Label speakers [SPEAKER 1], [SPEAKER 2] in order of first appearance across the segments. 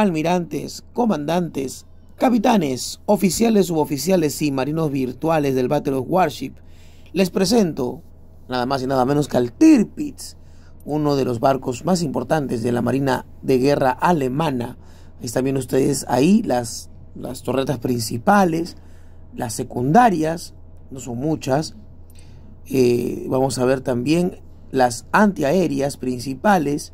[SPEAKER 1] almirantes, comandantes, capitanes, oficiales, suboficiales y marinos virtuales del Battle of Warship, les presento nada más y nada menos que al Tirpitz, uno de los barcos más importantes de la Marina de Guerra alemana. Están viendo ustedes ahí las, las torretas principales, las secundarias, no son muchas. Eh, vamos a ver también las antiaéreas principales.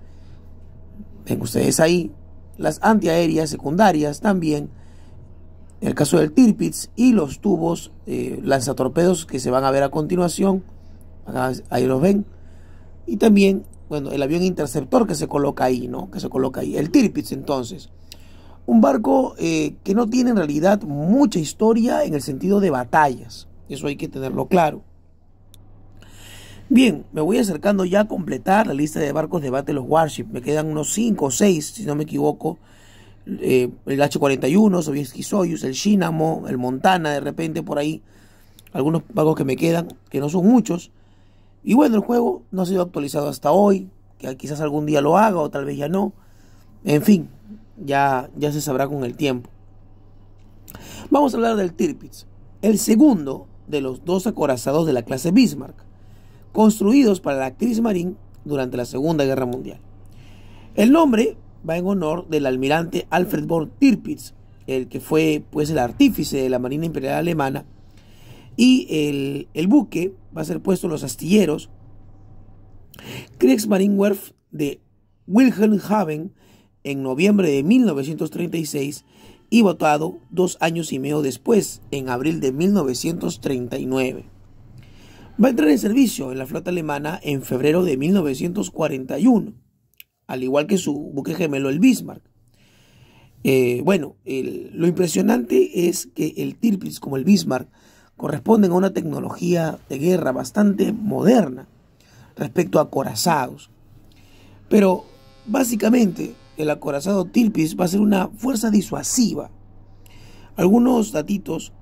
[SPEAKER 1] Ven ustedes ahí, las antiaéreas secundarias también, en el caso del Tirpitz, y los tubos eh, lanzatorpedos que se van a ver a continuación, ahí los ven, y también, bueno, el avión interceptor que se coloca ahí, ¿no? Que se coloca ahí, el Tirpitz entonces. Un barco eh, que no tiene en realidad mucha historia en el sentido de batallas, eso hay que tenerlo claro. Bien, me voy acercando ya a completar la lista de barcos de Battle of Warship. Me quedan unos 5 o 6, si no me equivoco. Eh, el H-41, Sovietsky Soyuz, el Shinamo, el Montana, de repente por ahí. Algunos barcos que me quedan, que no son muchos. Y bueno, el juego no ha sido actualizado hasta hoy. Que quizás algún día lo haga o tal vez ya no. En fin, ya, ya se sabrá con el tiempo. Vamos a hablar del Tirpitz, el segundo de los dos acorazados de la clase Bismarck construidos para la actriz Marín durante la Segunda Guerra Mundial. El nombre va en honor del almirante Alfred von Tirpitz, el que fue pues el artífice de la Marina Imperial Alemana, y el, buque va a ser puesto en los astilleros Kriegsmarinewerf de Wilhelmshaven en noviembre de 1936 y votado dos años y medio después, en abril de 1939 va a entrar en servicio en la flota alemana en febrero de 1941, al igual que su buque gemelo el Bismarck. Eh, bueno, lo impresionante es que el Tirpitz como el Bismarck corresponden a una tecnología de guerra bastante moderna respecto a acorazados. Pero básicamente el acorazado Tirpitz va a ser una fuerza disuasiva. Algunos datitos,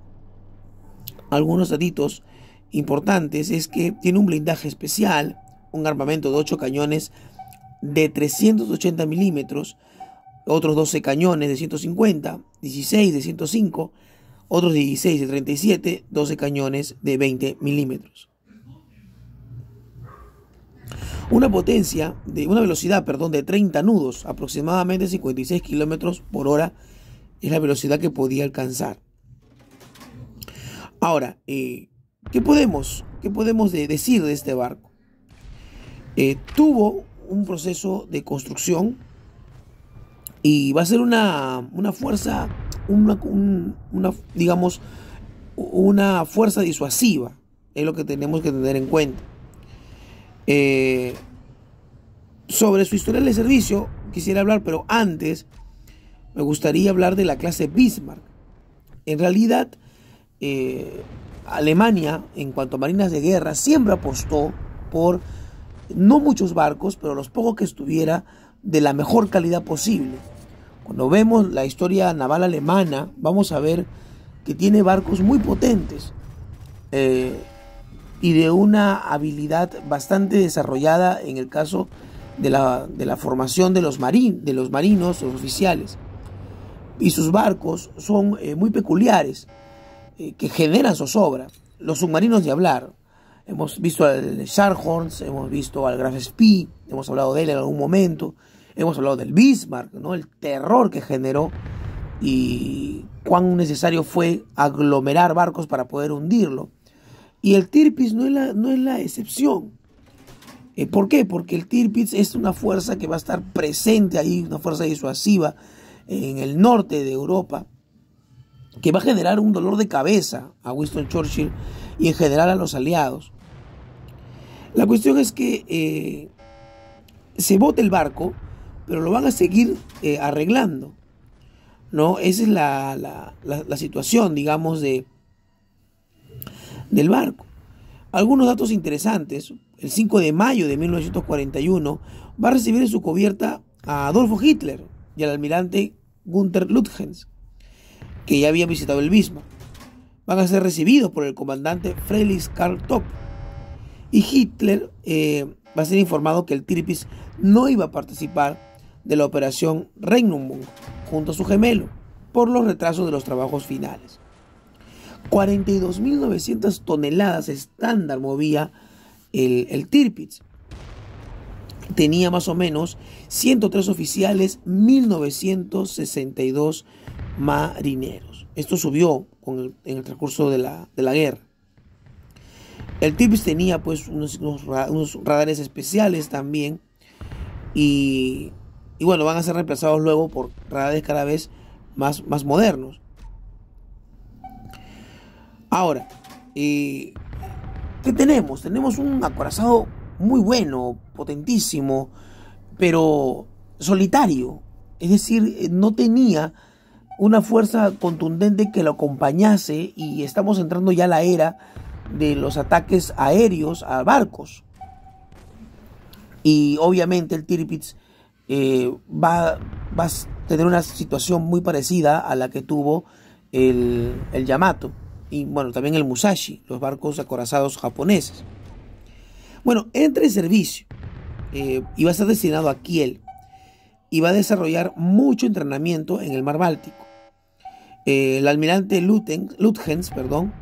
[SPEAKER 1] algunos datitos importantes es que tiene un blindaje especial, un armamento de 8 cañones de 380 milímetros, otros 12 cañones de 150, 16 de 105, otros 16 de 37, 12 cañones de 20 milímetros. Una potencia de una velocidad, perdón, de 30 nudos, aproximadamente 56 kilómetros por hora, es la velocidad que podía alcanzar. Ahora, eh, ¿Qué podemos, qué podemos decir de este barco? Eh, tuvo un proceso de construcción y va a ser una, fuerza, digamos, una fuerza disuasiva, es lo que tenemos que tener en cuenta. Eh, sobre su historial de servicio quisiera hablar, pero antes me gustaría hablar de la clase Bismarck. En realidad, eh, Alemania, en cuanto a marinas de guerra, siempre apostó por no muchos barcos, pero los pocos que estuviera de la mejor calidad posible. Cuando vemos la historia naval alemana, vamos a ver que tiene barcos muy potentes eh, y de una habilidad bastante desarrollada en el caso de la, formación de los, marín de los marinos, oficiales. Y sus barcos son eh, muy peculiares eh, que generan zozobra. Los submarinos de hablar. Hemos visto al Sharhorns, hemos visto al Graf Spee, hemos hablado de él en algún momento, hemos hablado del Bismarck, ¿no? el terror que generó y cuán necesario fue aglomerar barcos para poder hundirlo. Y el Tirpitz no es la, no es la excepción. Eh, ¿Por qué? Porque el Tirpitz es una fuerza que va a estar presente ahí, una fuerza disuasiva en el norte de Europa, que va a generar un dolor de cabeza a Winston Churchill y en general a los aliados. La cuestión es que eh, se bote el barco, pero lo van a seguir eh, arreglando. ¿no? Esa es la, situación, digamos, de, del barco. Algunos datos interesantes. El 5 de mayo de 1941 va a recibir en su cubierta a Adolfo Hitler y al almirante Gunther Lutgens que ya había visitado el mismo, van a ser recibidos por el comandante Freilich Karl Topp. Y Hitler eh, va a ser informado que el Tirpitz no iba a participar de la operación Regnumburg junto a su gemelo por los retrasos de los trabajos finales. 42.900 toneladas estándar movía el, el Tirpitz. Tenía más o menos 103 oficiales, 1.962 marineros. Esto subió en el transcurso de la, de la guerra. El TIPS tenía pues unos, radares especiales también y, bueno, van a ser reemplazados luego por radares cada vez más, más modernos. Ahora, eh, ¿qué tenemos? Tenemos un acorazado muy bueno, potentísimo, pero solitario. Es decir, eh, no tenía una fuerza contundente que lo acompañase y estamos entrando ya a la era de los ataques aéreos a barcos. Y obviamente el Tirpitz eh, va, a tener una situación muy parecida a la que tuvo el, Yamato y bueno, también el Musashi, los barcos acorazados japoneses. Bueno, entre servicio eh, y va a ser destinado a Kiel y va a desarrollar mucho entrenamiento en el mar Báltico. Eh, el almirante Lutgens perdón,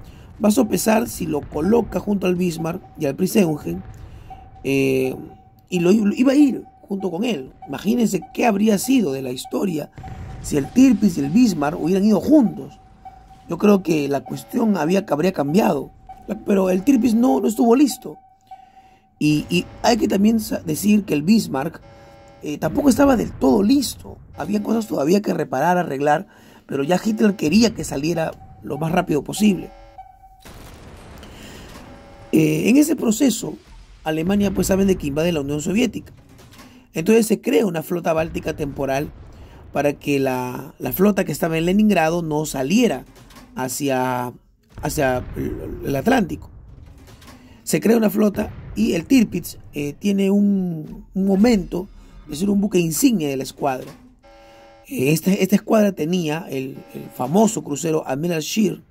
[SPEAKER 1] va a sopesar si lo coloca junto al Bismarck y al Priseungen eh, y lo iba a ir junto con él. Imagínense qué habría sido de la historia si el Tirpitz y el Bismarck hubieran ido juntos. Yo creo que la cuestión había, habría cambiado, pero el Tirpitz no, no estuvo listo. Y, hay que también decir que el Bismarck eh, tampoco estaba del todo listo. Había cosas todavía que reparar, arreglar pero ya Hitler quería que saliera lo más rápido posible. Eh, en ese proceso, Alemania pues saben de que invade la Unión Soviética. Entonces se crea una flota báltica temporal para que la, flota que estaba en Leningrado no saliera hacia, hacia el Atlántico. Se crea una flota y el Tirpitz eh, tiene un, momento, es decir, un buque insignia de la escuadra esta, escuadra tenía el, famoso crucero Admiral Scheer,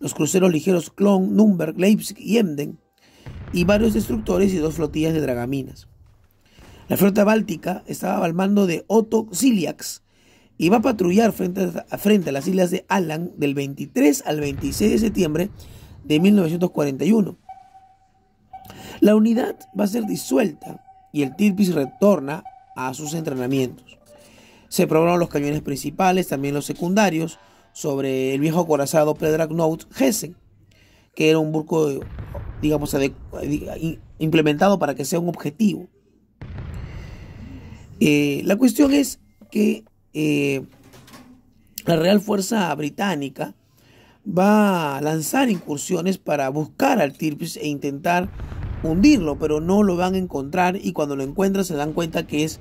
[SPEAKER 1] los cruceros ligeros Klon, Nürnberg, Leipzig y Emden, y varios destructores y dos flotillas de dragaminas. La flota báltica estaba al mando de Otto Ziliax y va a patrullar frente a, las islas de Alan del 23 al 26 de septiembre de 1941. La unidad va a ser disuelta y el Tirpitz retorna a sus entrenamientos. Se probaron los cañones principales, también los secundarios, sobre el viejo acorazado Predragnaut Hessen, que era un burco, digamos, implementado para que sea un objetivo. Eh, la cuestión es que eh, la Real Fuerza Británica va a lanzar incursiones para buscar al Tirpitz e intentar hundirlo, pero no lo van a encontrar y cuando lo encuentran se dan cuenta que es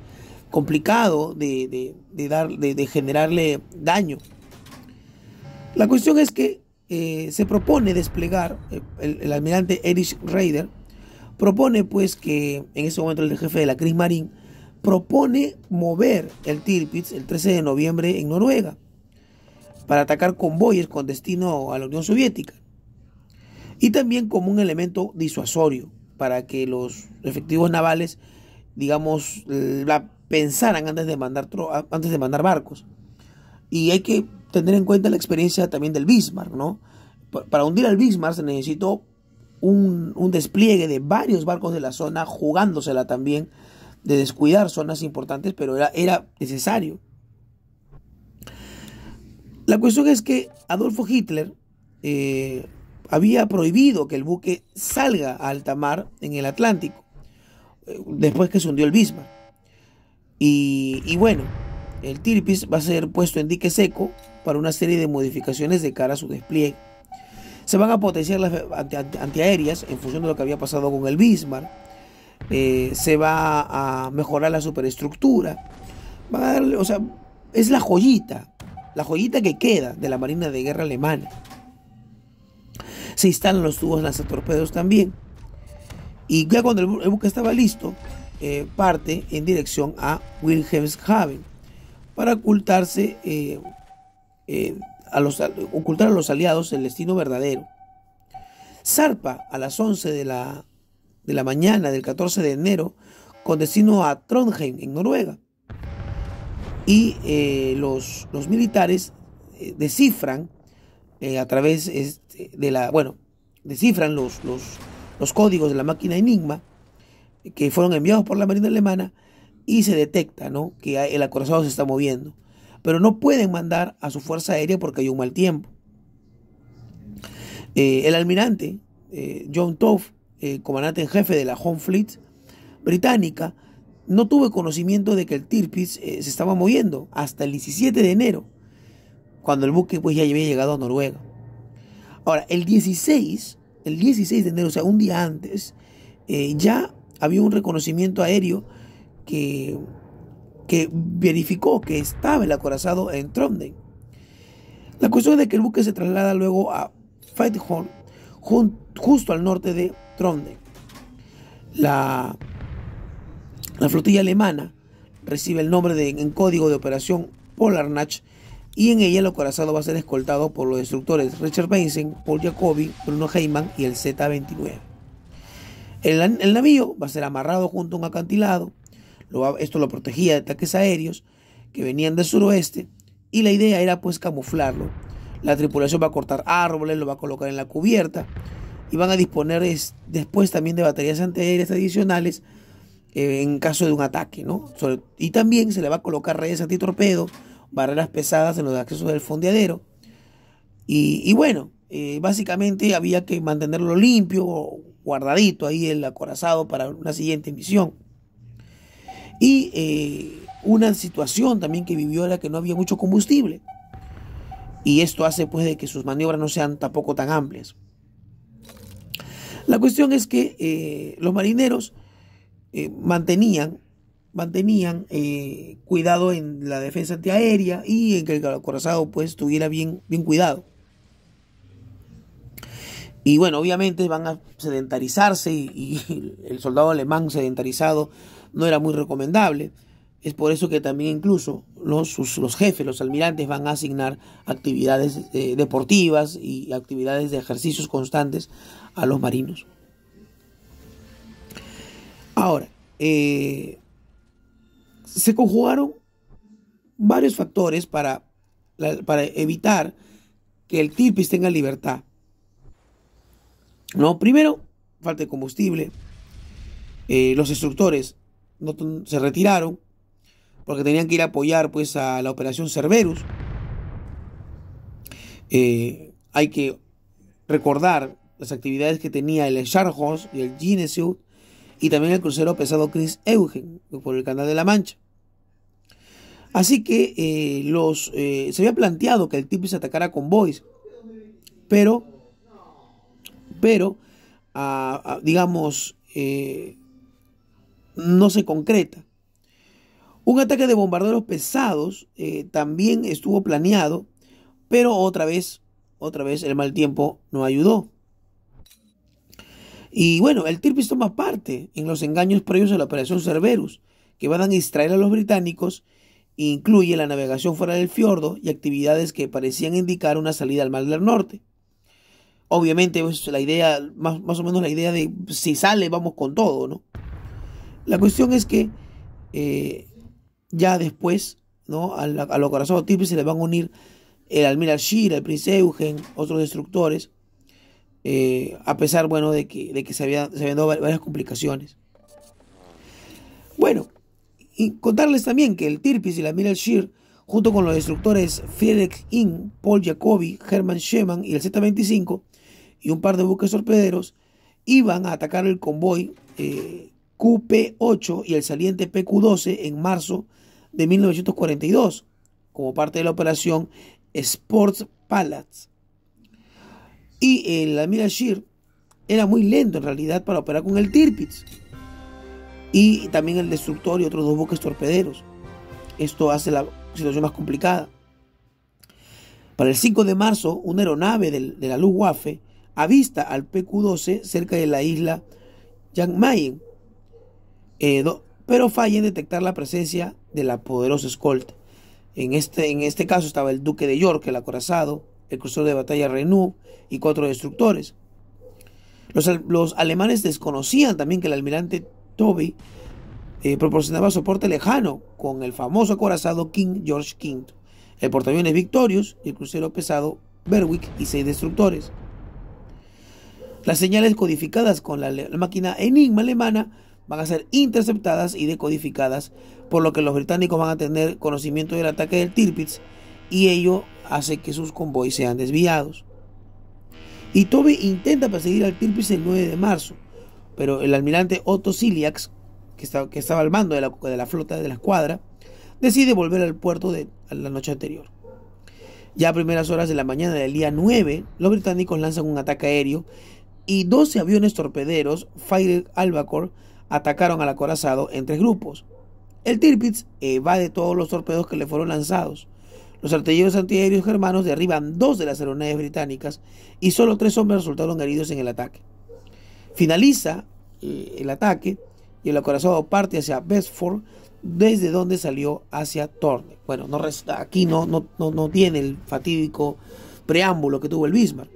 [SPEAKER 1] complicado de, dar, de, generarle daño. La cuestión es que eh, se propone desplegar, eh, el, almirante Erich Raider propone pues que en ese momento el jefe de la Cris Marín propone mover el Tirpitz el 13 de noviembre en Noruega para atacar convoyes con destino a la Unión Soviética y también como un elemento disuasorio para que los efectivos navales, digamos, la, pensaran antes de mandar, antes de mandar barcos. Y hay que tener en cuenta la experiencia también del Bismarck, ¿no? Para hundir al Bismarck se necesitó un, despliegue de varios barcos de la zona, jugándosela también, de descuidar zonas importantes, pero era, era necesario. La cuestión es que Adolfo Hitler eh, había prohibido que el buque salga a alta mar en el Atlántico, eh, después que se hundió el Bismarck. Y, bueno, el Tirpitz va a ser puesto en dique seco para una serie de modificaciones de cara a su despliegue. Se van a potenciar las antiaéreas en función de lo que había pasado con el Bismarck. Eh, se va a mejorar la superestructura. Va a darle, o sea, es la joyita, la joyita que queda de la Marina de Guerra Alemana. Se instalan los tubos lanzatorpedos también. Y ya cuando el, buque estaba listo, eh, parte en dirección a Wilhelmshaven para ocultarse eh, eh, a los, ocultar a los aliados el destino verdadero. Zarpa a las 11 de la, de la mañana del 14 de enero con destino a Trondheim, en Noruega. Y los, los, militares descifran a través este, de la... Bueno, descifran los, los códigos de la máquina Enigma que fueron enviados por la Marina Alemana y se detecta ¿no? que el acorazado se está moviendo. Pero no pueden mandar a su fuerza aérea porque hay un mal tiempo. Eh, el almirante eh, John Toff, eh, comandante en jefe de la Home Fleet británica, no tuvo conocimiento de que el Tirpitz se estaba moviendo hasta el 17 de enero, cuando el buque pues, ya había llegado a Noruega. Ahora, el 16, el 16 de enero, o sea, un día antes, ya había un reconocimiento aéreo que, que verificó que estaba el acorazado en Trondheim. La cuestión es de que el buque se traslada luego a Feithorn, justo al norte de Trondheim. La, la flotilla alemana recibe el nombre en código de operación Polarnach y en ella el acorazado va a ser escoltado por los destructores Richard Benson, Paul Jacobi, Bruno Heyman y el Z-29. El, navío va a ser amarrado junto a un acantilado. esto lo protegía de ataques aéreos que venían del suroeste. Y la idea era pues camuflarlo. La tripulación va a cortar árboles, lo va a colocar en la cubierta. Y van a disponer después también de baterías antiaéreas adicionales eh, en caso de un ataque. ¿no? y también se le va a colocar redes antitorpedos, barreras pesadas en los accesos del fondeadero. Y, bueno, eh, básicamente había que mantenerlo limpio, guardadito ahí el acorazado para una siguiente misión. Y eh, una situación también que vivió era que no había mucho combustible. Y esto hace pues de que sus maniobras no sean tampoco tan amplias. La cuestión es que eh, los marineros eh, mantenían, mantenían cuidado en la defensa antiaérea y en que el acorazado pues estuviera bien, bien cuidado. Y bueno, obviamente van a sedentarizarse y, el soldado alemán sedentarizado no era muy recomendable. Es por eso que también incluso los, jefes, los almirantes van a asignar actividades eh, deportivas y actividades de ejercicios constantes a los marinos. Ahora, eh, se conjugaron varios factores para, para evitar que el tipis tenga libertad ¿no? Primero, falta de combustible. Eh, los instructores no se retiraron porque tenían que ir a apoyar pues, a la operación Cerberus. Eh, hay que recordar las actividades que tenía el Sharhos y el Ginesuit y también el crucero pesado Chris Eugen por el Canal de la Mancha. Así que eh, los, se había planteado que el Tipi se atacara con boys, pero pero digamos, eh, no se concreta. Un ataque de bombarderos pesados eh, también estuvo planeado, pero otra vez, otra vez el mal tiempo no ayudó. Y bueno, el Tirpitz toma parte en los engaños previos a la operación Cerberus, que van a distraer a los británicos, incluye la navegación fuera del fiordo y actividades que parecían indicar una salida al mar del norte obviamente es pues, la idea, más, o menos la idea de si sale, vamos con todo, ¿no? La cuestión es que eh, ya después, ¿no? A, los corazones tirpis se le van a unir el almirante Shir, el príncipe Eugen, otros destructores, eh, a pesar, bueno, de que, de que se, había, habían dado varias complicaciones. Bueno, y contarles también que el Tirpis y el almirante Shir, junto con los destructores Friedrich Ing, Paul Jacobi, Hermann Schemann y el Z-25, y un par de buques torpederos iban a atacar el convoy eh, QP-8 y el saliente PQ-12 en marzo de 1942 como parte de la operación Sports Palace. Y el Admiral Shear era muy lento en realidad para operar con el Tirpitz y también el destructor y otros dos buques torpederos. Esto hace la situación más complicada. Para el 5 de marzo, una aeronave de la Luftwaffe vista al PQ-12 cerca de la isla Yang eh, pero falla en detectar la presencia de la poderosa escolta. En este, en este caso estaba el Duque de York, el acorazado, el crucero de batalla Renou y cuatro destructores. Los, alemanes desconocían también que el almirante Toby eh, proporcionaba soporte lejano con el famoso acorazado King George V, el portaaviones Victorious y el crucero pesado Berwick y seis destructores. Las señales codificadas con la, máquina Enigma alemana van a ser interceptadas y decodificadas, por lo que los británicos van a tener conocimiento del ataque del Tirpitz y ello hace que sus convoyes sean desviados. Y Toby intenta perseguir al Tirpitz el 9 de marzo, pero el almirante Otto Siliax, que, estaba al mando de la, de la, flota de la escuadra, decide volver al puerto de la noche anterior. Ya a primeras horas de la mañana del día 9, los británicos lanzan un ataque aéreo y 12 aviones torpederos Fire Albacore atacaron al acorazado en tres grupos. El Tirpitz eh, evade todos los torpedos que le fueron lanzados. Los artilleros antiaéreos germanos derriban dos de las aeronaves británicas y solo tres hombres resultaron heridos en el ataque. Finaliza eh, el ataque y el acorazado parte hacia Bedford, desde donde salió hacia Torne. Bueno, no resta, aquí no, no, no tiene el fatídico preámbulo que tuvo el Bismarck.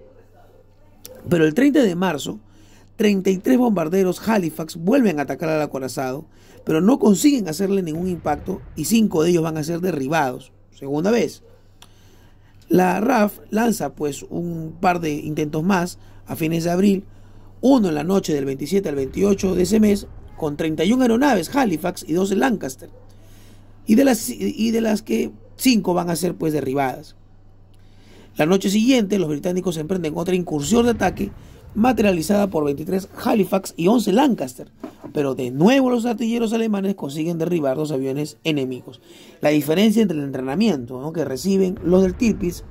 [SPEAKER 1] Pero el 30 de marzo, 33 bombarderos Halifax vuelven a atacar al acorazado, pero no consiguen hacerle ningún impacto y cinco de ellos van a ser derribados. Segunda vez. La RAF lanza pues un par de intentos más a fines de abril, uno en la noche del 27 al 28 de ese mes, con 31 aeronaves Halifax y 12 Lancaster, y de las, y de las que cinco van a ser pues derribadas. La noche siguiente, los británicos emprenden otra incursión de ataque materializada por 23 Halifax y 11 Lancaster, pero de nuevo los artilleros alemanes consiguen derribar dos aviones enemigos. La diferencia entre el entrenamiento que reciben los del Tirpitz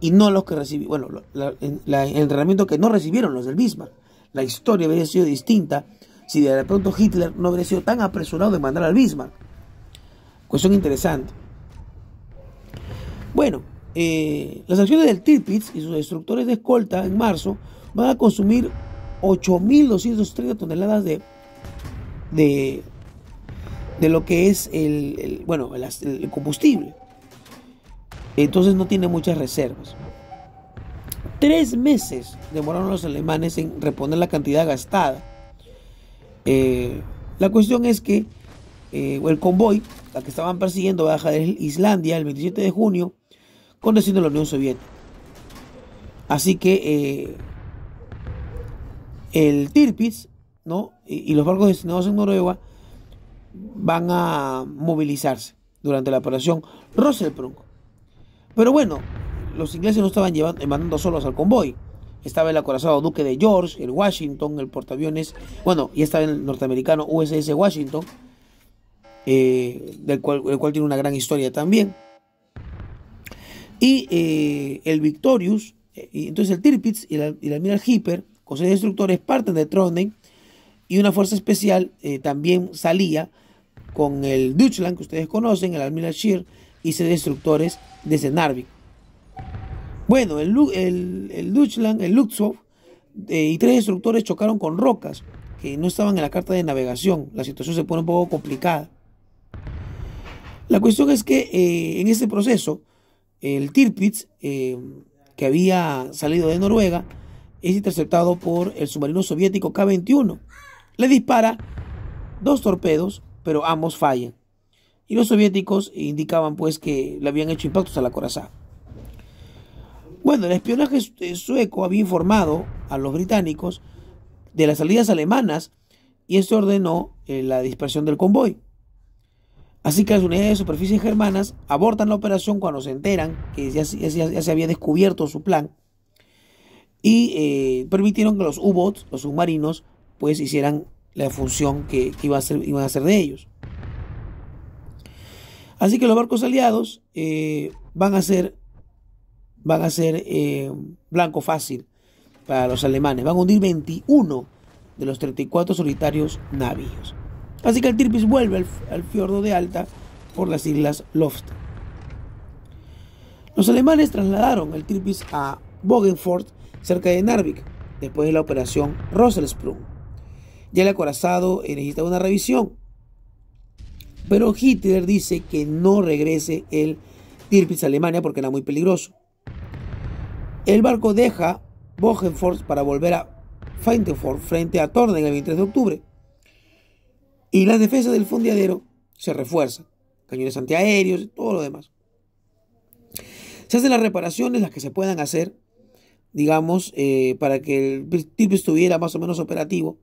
[SPEAKER 1] y no los que recibieron, bueno, el entrenamiento que no recibieron los del Bismarck. La historia habría sido distinta si de pronto Hitler no hubiera sido tan apresurado de mandar al Bismarck. Cuestión interesante. Bueno, eh, las acciones del Tirpitz y sus destructores de escolta en marzo van a consumir 8.230 toneladas de, de, lo que es el, bueno, el, combustible. Entonces no tiene muchas reservas. Tres meses demoraron los alemanes en reponer la cantidad gastada. Eh, la cuestión es que eh, el convoy, la que estaban persiguiendo, baja de Islandia el 27 de junio con de la Unión Soviética. Así que eh, el Tirpitz ¿no? y, los barcos destinados en Noruega van a movilizarse durante la operación Roselprunk. Pero bueno, los ingleses no estaban llevando, mandando solos al convoy. Estaba el acorazado Duque de George, el Washington, el portaaviones, bueno, y estaba el norteamericano USS Washington, eh, del el cual tiene una gran historia también. Y eh, el Victorious, eh, y entonces el Tirpitz y, el Admiral Hipper, con seis destructores, parten de Trondheim y una fuerza especial eh, también salía con el Dutchland, que ustedes conocen, el Admiral Shear y seis destructores desde Narvik. Bueno, el, el, el el Luxov y tres destructores chocaron con rocas que no estaban en la carta de navegación. La situación se pone un poco complicada. La cuestión es que en ese proceso el Tirpitz, eh, que había salido de Noruega, es interceptado por el submarino soviético K-21. Le dispara dos torpedos, pero ambos fallan. Y los soviéticos indicaban pues que le habían hecho impactos a la coraza. Bueno, el espionaje eh, sueco había informado a los británicos de las salidas alemanas y esto ordenó eh, la dispersión del convoy. Así que las unidades de superficie germanas abortan la operación cuando se enteran que ya, se había descubierto su plan y eh, permitieron que los U-Bots, los submarinos, pues hicieran la función que, iban a hacer de ellos. Así que los barcos aliados eh, van a ser, van a ser eh, blanco fácil para los alemanes. Van a hundir 21 de los 34 solitarios navíos. Así que el Tirpitz vuelve al, fiordo de Alta por las islas Loft. Los alemanes trasladaron el Tirpitz a Bogenfort, cerca de Narvik, después de la operación Roselsprung. Ya el acorazado necesita una revisión, pero Hitler dice que no regrese el Tirpitz a Alemania porque era muy peligroso. El barco deja Bogenfort para volver a Feindefort frente a en el 23 de octubre. Y la defensa del fondeadero se refuerza. Cañones antiaéreos, y todo lo demás. Se hacen las reparaciones, las que se puedan hacer, digamos, eh, para que el tipo estuviera más o menos operativo.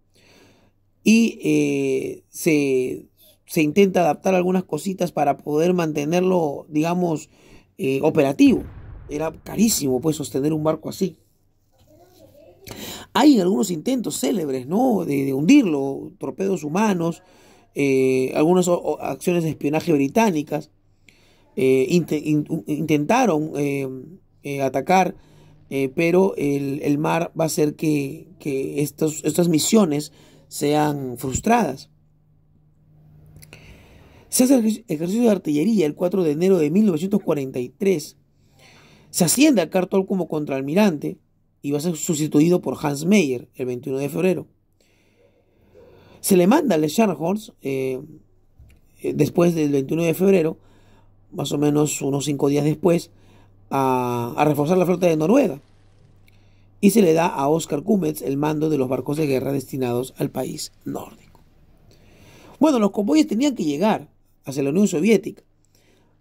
[SPEAKER 1] Y eh, se, se, intenta adaptar algunas cositas para poder mantenerlo, digamos, eh, operativo. Era carísimo, pues, sostener un barco así. Hay algunos intentos célebres, ¿no? de hundirlo, torpedos humanos, eh, algunas acciones de espionaje británicas, eh, intentaron eh, atacar, pero el, mar va a hacer que, estas misiones sean frustradas. Se hace ejercicio de artillería el 4 de enero de 1943. Se asciende a Cartol como contraalmirante y va a ser sustituido por Hans Meyer el 21 de febrero. Se le manda al Les eh, eh, después del 21 de febrero, más o menos unos cinco días después, a, reforzar la flota de Noruega. Y se le da a Oscar Cummets el mando de los barcos de guerra destinados al país nórdico. Bueno, los convoyes tenían que llegar hacia la Unión Soviética,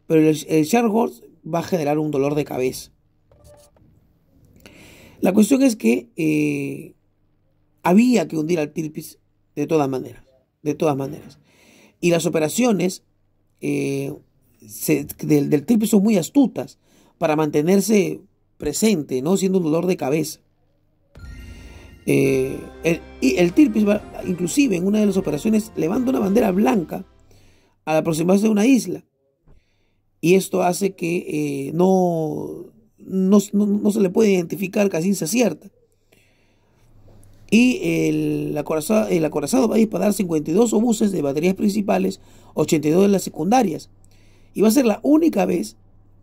[SPEAKER 1] pero el, el va a generar un dolor de cabeza. La cuestión es que eh, había que hundir al Tirpitz de todas maneras, de todas maneras. Y las operaciones eh, del, del son muy astutas para mantenerse presente, no siendo un dolor de cabeza. Eh, y el tirpis va inclusive en una de las operaciones levanta una bandera blanca al aproximarse de una isla. Y esto hace que eh, no, no, se le puede identificar casi se cierta y el acorazado, va a disparar 52 obuses de baterías principales, 82 de las secundarias. Y va a ser la única vez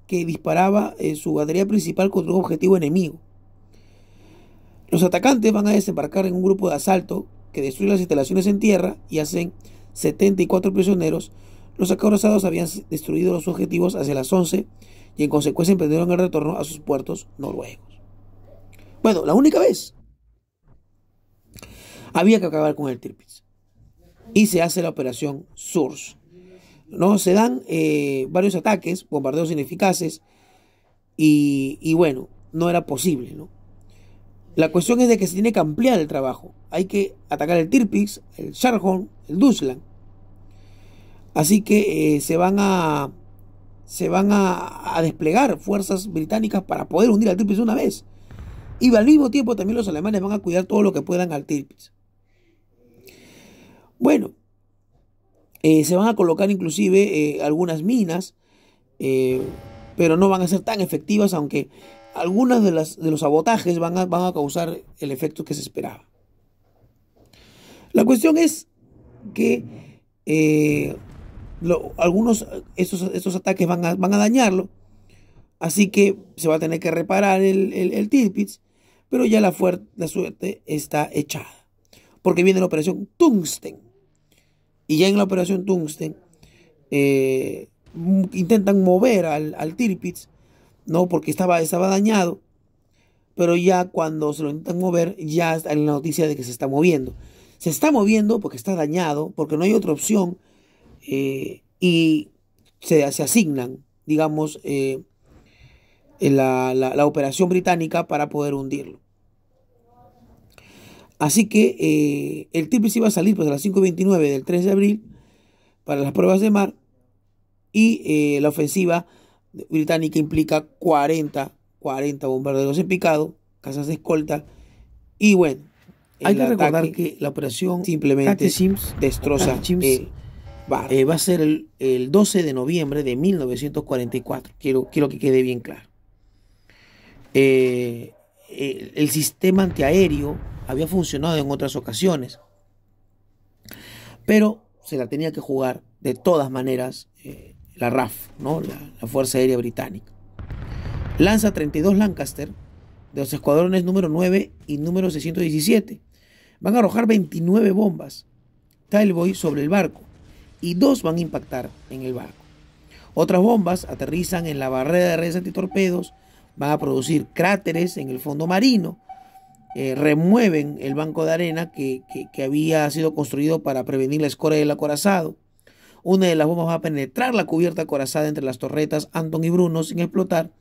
[SPEAKER 1] que disparaba eh, su batería principal contra un objetivo enemigo. Los atacantes van a desembarcar en un grupo de asalto que destruye las instalaciones en tierra y hacen 74 prisioneros. Los acorazados habían destruido los objetivos hacia las 11 y en consecuencia emprendieron el retorno a sus puertos noruegos. Bueno, la única vez había que acabar con el Tirpitz. Y se hace la operación Source. ¿no? Se dan eh, varios ataques, bombardeos ineficaces, y, bueno, no era posible. La cuestión es de que se tiene que ampliar el trabajo. Hay que atacar el Tirpitz, el Sharhorn, el Duslan. Así que eh, se van a se van a, a, desplegar fuerzas británicas para poder hundir al Tirpitz una vez. Y al mismo tiempo también los alemanes van a cuidar todo lo que puedan al Tirpitz. Bueno, eh, se van a colocar inclusive eh, algunas minas, eh, pero no van a ser tan efectivas, aunque algunas de, las, de los sabotajes van a, causar el efecto que se esperaba. La cuestión es que algunos de estos ataques van a, dañarlo, así que se va a tener que reparar el, el, Tirpitz, pero ya la, la suerte está echada, porque viene la operación Tungsten, y ya en la operación Tungsten eh, intentan mover al, Tirpitz, ¿no? Porque estaba, estaba dañado. Pero ya cuando se lo intentan mover, ya hay la noticia de que se está moviendo. Se está moviendo porque está dañado, porque no hay otra opción. Eh, y se, se, asignan, digamos, eh, la operación británica para poder hundirlo. Así que eh, el TPC iba a salir pues, a las 5.29 del 3 de abril para las pruebas de mar y eh, la ofensiva británica implica 40, 40 bombarderos en picado, casas de escolta y bueno, hay que recordar que la operación simplemente destroza eh, va, a ser el, 12 de noviembre de 1944, quiero, quiero que quede bien claro. El, el sistema antiaéreo había funcionado en otras ocasiones. Pero se la tenía que jugar de todas maneras eh, la RAF, ¿no? La, Fuerza Aérea Británica. Lanza 32 Lancaster de los escuadrones número 9 y número 617. Van a arrojar 29 bombas Tailboy sobre el barco y dos van a impactar en el barco. Otras bombas aterrizan en la barrera de redes antitorpedos, van a producir cráteres en el fondo marino eh, remueven el banco de arena que, había sido construido para prevenir la escoria del acorazado. Una de las bombas va a penetrar la cubierta acorazada entre las torretas Anton y Bruno sin explotar.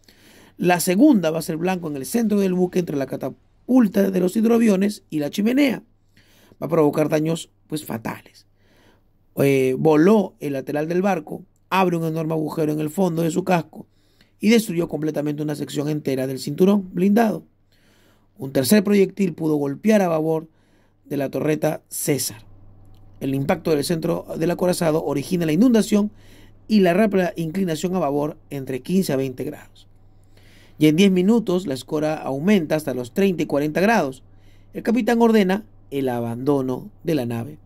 [SPEAKER 1] La segunda va a ser blanco en el centro del buque entre la catapulta de los hidroaviones y la chimenea. Va a provocar daños pues fatales. Eh, voló el lateral del barco, abre un enorme agujero en el fondo de su casco y destruyó completamente una sección entera del cinturón blindado. Un tercer proyectil pudo golpear a babor de la torreta César. El impacto del centro del acorazado origina la inundación y la rápida inclinación a babor entre 15 a 20 grados. Y en 10 minutos la escora aumenta hasta los 30 y 40 grados. El capitán ordena el abandono de la nave.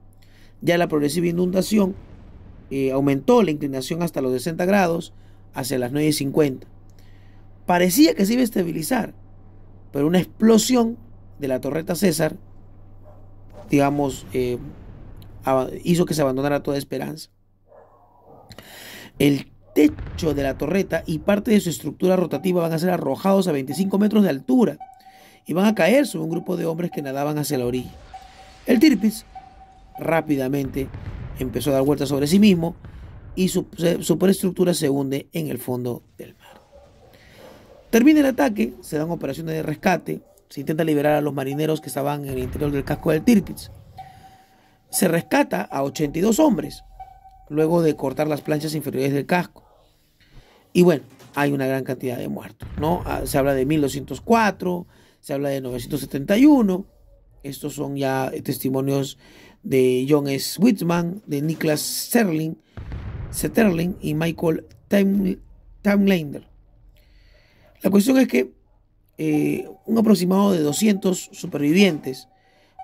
[SPEAKER 1] Ya la progresiva inundación eh, aumentó la inclinación hasta los 60 grados hacia las 50 Parecía que se iba a estabilizar, pero una explosión de la torreta César, digamos, eh, hizo que se abandonara toda esperanza. El techo de la torreta y parte de su estructura rotativa van a ser arrojados a 25 metros de altura y van a caer sobre un grupo de hombres que nadaban hacia la orilla. El Tirpitz rápidamente empezó a dar vueltas sobre sí mismo y su superestructura se hunde en el fondo del Termina el ataque, se dan operaciones de rescate, se intenta liberar a los marineros que estaban en el interior del casco del Tirpitz. Se rescata a 82 hombres, luego de cortar las planchas inferiores del casco. Y bueno, hay una gran cantidad de muertos, ¿no? Ah, se habla de 1204, se habla de 971. Estos son ya testimonios de John S. de Niklas Sterling, y Michael Timelander. La cuestión es que eh, un aproximado de 200 supervivientes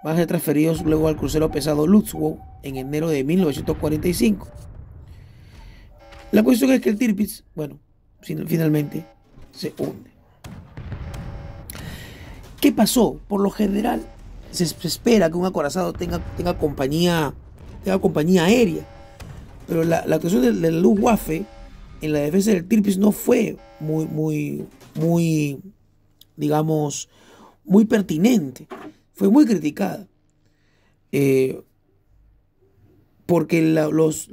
[SPEAKER 1] van a ser transferidos luego al crucero pesado Lutzwo en enero de 1945. La cuestión es que el Tirpitz, bueno, finalmente se hunde. ¿Qué pasó? Por lo general, se espera que un acorazado tenga, tenga, compañía, compañía aérea, pero la, la actuación del, del en la defensa del Tirpitz no fue muy, muy, muy, digamos, muy pertinente. Fue muy criticada. Eh, porque los,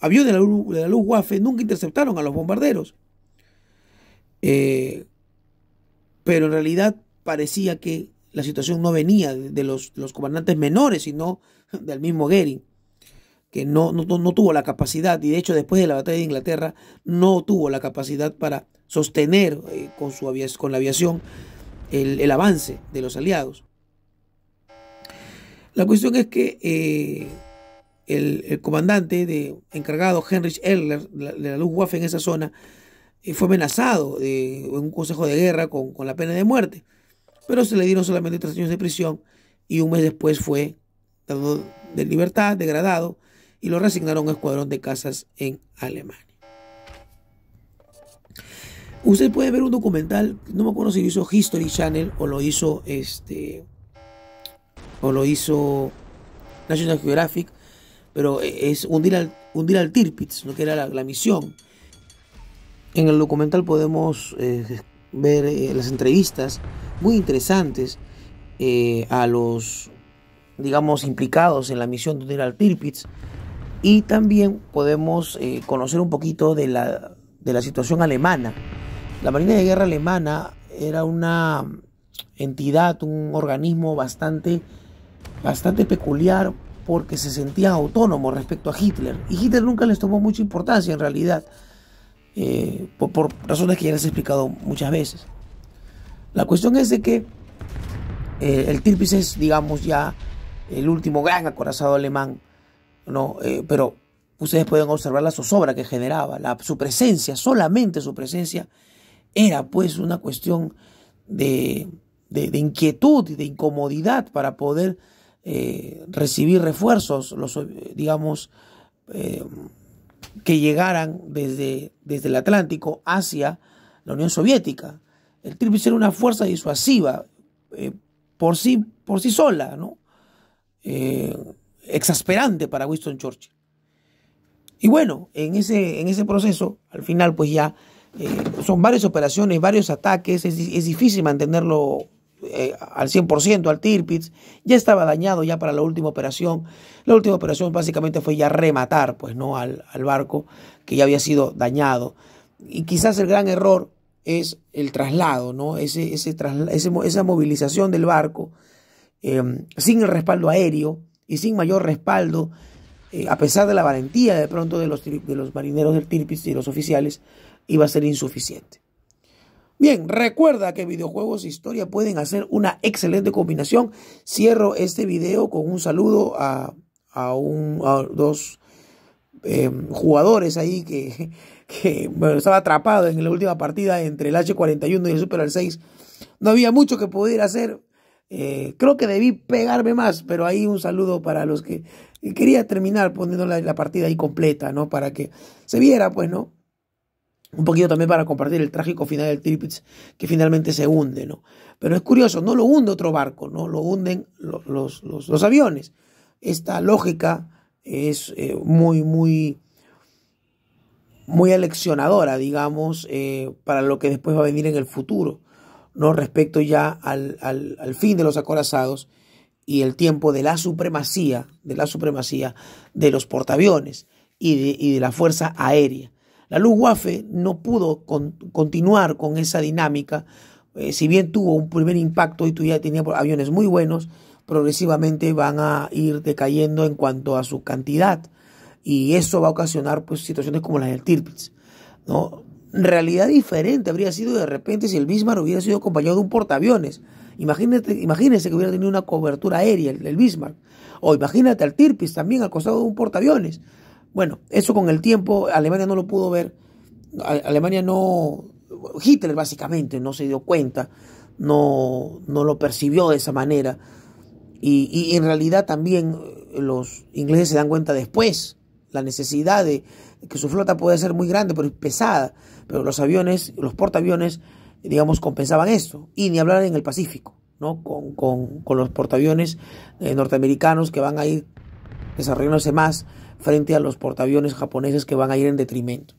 [SPEAKER 1] aviones de la, luz, de nunca interceptaron a los bombarderos. Eh, pero en realidad parecía que la situación no venía de, los, comandantes menores, sino del mismo Gering, que no, tuvo la capacidad, y de hecho después de la batalla de Inglaterra no tuvo la capacidad para sostener eh, con, su la aviación el, avance de los aliados. La cuestión es que eh, el, comandante de, encargado, Heinrich Erler, de la, Luftwaffe en esa zona, eh, fue amenazado en un consejo de guerra con, con, la pena de muerte, pero se le dieron solamente tres años de prisión y un mes después fue dado de libertad, degradado, y lo resignaron a un escuadrón de casas en Alemania. Usted puede ver un documental, no me acuerdo si lo hizo History Channel o lo hizo este o lo hizo National Geographic, pero e, es hundir al, Tirpitz, lo que era la, misión. En el documental podemos eh, ver eh, las entrevistas muy interesantes eh, a los, digamos, implicados en la misión de hundir al Tirpitz y también podemos conocer un poquito de la, de la situación alemana la Marina de Guerra Alemana era una entidad, un organismo bastante, bastante peculiar porque se sentía autónomo respecto a Hitler. Y Hitler nunca les tomó mucha importancia en realidad, eh, por, razones que ya les he explicado muchas veces. La cuestión es de que eh, el Tirpitz es, digamos, ya el último gran acorazado alemán, ¿no? Eh, pero ustedes pueden observar la zozobra que generaba, su presencia, solamente su presencia, era pues una cuestión de, inquietud y de incomodidad para poder eh, recibir refuerzos, los, eh, digamos, eh, que llegaran desde, desde el Atlántico hacia la Unión Soviética. El triple era una fuerza disuasiva por, sí, por sí sola, ¿no? exasperante para Winston Churchill. Y bueno, en ese, en ese proceso, al final, pues ya eh, son varias operaciones, varios ataques, es, difícil mantenerlo eh, al 100% al Tirpitz, ya estaba dañado ya para la última operación. La última operación básicamente fue ya rematar pues, ¿no? al, barco que ya había sido dañado. Y quizás el gran error es el traslado, ¿no? ese, ese, esa movilización del barco em, sin el respaldo aéreo y sin mayor respaldo, eh, a pesar de la valentía de pronto de los, de los marineros del Tirpitz y los oficiales, iba a ser insuficiente. Bien, recuerda que videojuegos e historia pueden hacer una excelente combinación. Cierro este video con un saludo a, un, dos eh, jugadores ahí que, estaba atrapado en la última partida entre el H41 y el Super al 6. No había mucho que poder hacer. Eh, creo que debí pegarme más, pero ahí un saludo para los que quería terminar poniendo la, la partida ahí completa, ¿no? Para que se viera, pues, ¿no? un poquito también para compartir el trágico final del Tirpitz que finalmente se hunde, ¿no? Pero es curioso, no lo hunde otro barco, ¿no? Lo hunden los, aviones. Esta lógica es eh, muy, muy, muy aleccionadora, digamos, eh, para lo que después va a venir en el futuro, ¿no? Respecto ya al, fin de los acorazados y el tiempo de la supremacía, de la supremacía de los portaaviones y de la fuerza aérea. La Luz Wafe no pudo continuar con esa dinámica, eh, si bien tuvo un primer impacto y ya tenías aviones muy buenos, progresivamente van a ir decayendo en cuanto a su cantidad y eso va a ocasionar pues, situaciones como las del Tirpitz, ¿no? Realidad diferente habría sido de repente si el Bismarck hubiera sido acompañado de un portaaviones. Imagínate, imagínense que hubiera tenido una cobertura aérea el, Bismarck. O imagínate al Tirpitz también al costado de un portaaviones. Bueno, eso con el tiempo Alemania no lo pudo ver. Alemania no, Hitler básicamente no se dio cuenta, no, no lo percibió de esa manera. Y, en realidad también eh, los ingleses se dan cuenta después la necesidad de que su flota puede ser muy grande, pero pesada. Pero los aviones, los portaaviones, digamos, compensaban eso. Y ni hablar en el Pacífico, ¿no? Con, con, los portaaviones eh, norteamericanos que van a ir desarrollándose más frente a los portaaviones japoneses que van a ir en detrimento.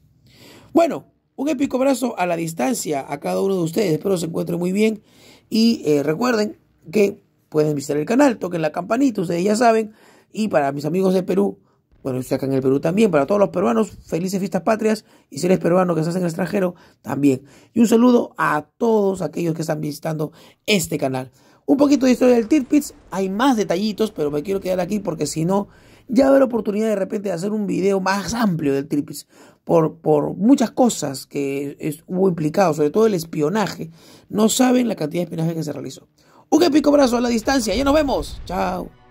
[SPEAKER 1] Bueno, un épico abrazo a la distancia a cada uno de ustedes. Espero se encuentren muy bien y eh, recuerden que pueden visitar el canal, toquen la campanita, ustedes ya saben. Y para mis amigos de Perú, bueno, estoy acá en el Perú también, para todos los peruanos, felices fiestas patrias. Y si eres peruano que estás en el extranjero, también. Y un saludo a todos aquellos que están visitando este canal. Un poquito de historia del Tirpitz, hay más detallitos, pero me quiero quedar aquí porque si no, ya habrá oportunidad de repente de hacer un video más amplio del tripis por, por muchas cosas que es, hubo implicado, sobre todo el espionaje. No saben la cantidad de espionaje que se realizó. Un épico abrazo a la distancia. Ya nos vemos. Chao.